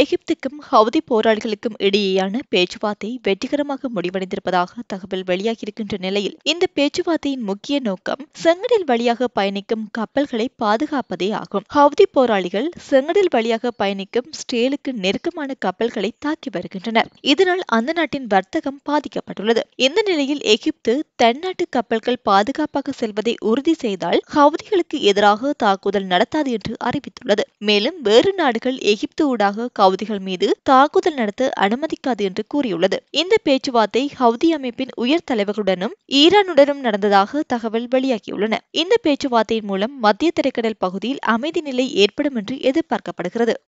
எகிப்துக்கும் Houthi போராளிகளுக்கும் இடையேயான பேச்சுவார்த்தை வெற்றிகரமாக முடிவடைந்திருப்பதாக தகவல் வெளியாகியிருக்கின்ற நிலையில் இந்த பேச்சுவார்த்தையின் முக்கிய நோக்கம் செங்கடல் வழியாக பயணிக்கும் கப்பல்களை பாதுகாப்பதே ஆகும் ஹவுதி போராளிகள் செங்கடல் வழியாக பயணிக்கும் ஸ்டேலுக்கு நெருக்கமான கப்பல்களை தாக்கி வருகின்றனர் இதனால் அந்த நாட்டின் வர்த்தகம் பாதிக்கப்பட்டுள்ளது இந்த நிலையில் எகிப்து தென்னாட்டு கப்பல்கள் பாதுகாப்பாக செல்வதை உறுதி செய்தால் ஹவுதிகளுக்கு எதிராக தாக்குதல் நடத்தாது என்று அறிவித்துள்ளது மேலும் வேறு நாடுகள் எகிப்து ஊடாக ஹவுதிகள் மீது தாக்குதல் நடத்த அனுமதிக்காது என்று கூறியுள்ளது இந்த பேச்சுவார்த்தை ஹவுதி அமைப்பின் உயர் தலைவர்களுடனும் ஈரானுடனும் நடந்ததாக தகவல் வெளியாகியுள்ளன இந்த பேச்சுவார்த்தையின் மூலம் மத்திய திரைக்கடல் பகுதியில் அமைதி நிலை ஏற்படும் என்று எதிர்பார்க்கப்படுகிறது